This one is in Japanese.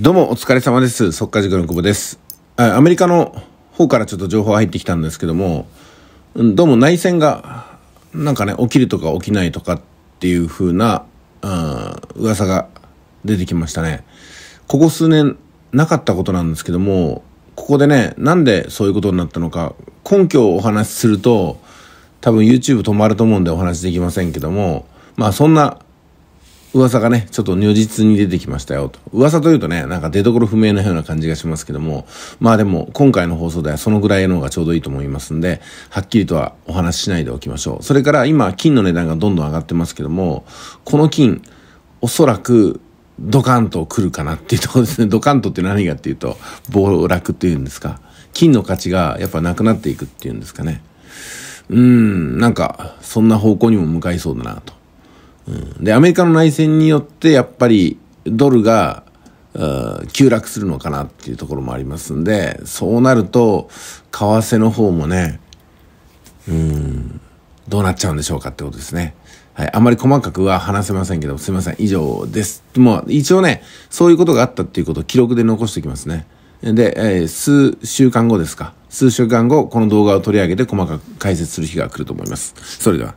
どうもお疲れ様です。速稼塾の久保です。アメリカの方からちょっと情報入ってきたんですけども、どうも内戦がなんかね、起きるとか起きないとかっていう風な、うん、噂が出てきましたね。ここ数年なかったことなんですけども、ここでね、なんでそういうことになったのか、根拠をお話しすると、多分 YouTube 止まると思うんでお話できませんけども、まあそんな噂がね、ちょっと如実に出てきましたよと。噂というとね、なんか出所不明なような感じがしますけども、まあでも、今回の放送ではそのぐらいの方がちょうどいいと思いますんで、はっきりとはお話ししないでおきましょう。それから今、金の値段がどんどん上がってますけども、この金、おそらく、ドカンと来るかなっていうところですね。ドカンとって何がっていうと、暴落っていうんですか。金の価値がやっぱなくなっていくっていうんですかね。うん、なんか、そんな方向にも向かいそうだなと。うん、で、アメリカの内戦によってやっぱりドルが、急落するのかなっていうところもありますんで、そうなると、為替の方もね、うん、どうなっちゃうんでしょうかってことですね。はい。あまり細かくは話せませんけど、すいません。以上です。もう、一応ね、そういうことがあったっていうことを記録で残しておきますね。で、えー、数週間後ですか。数週間後、この動画を取り上げて細かく解説する日が来ると思います。それでは。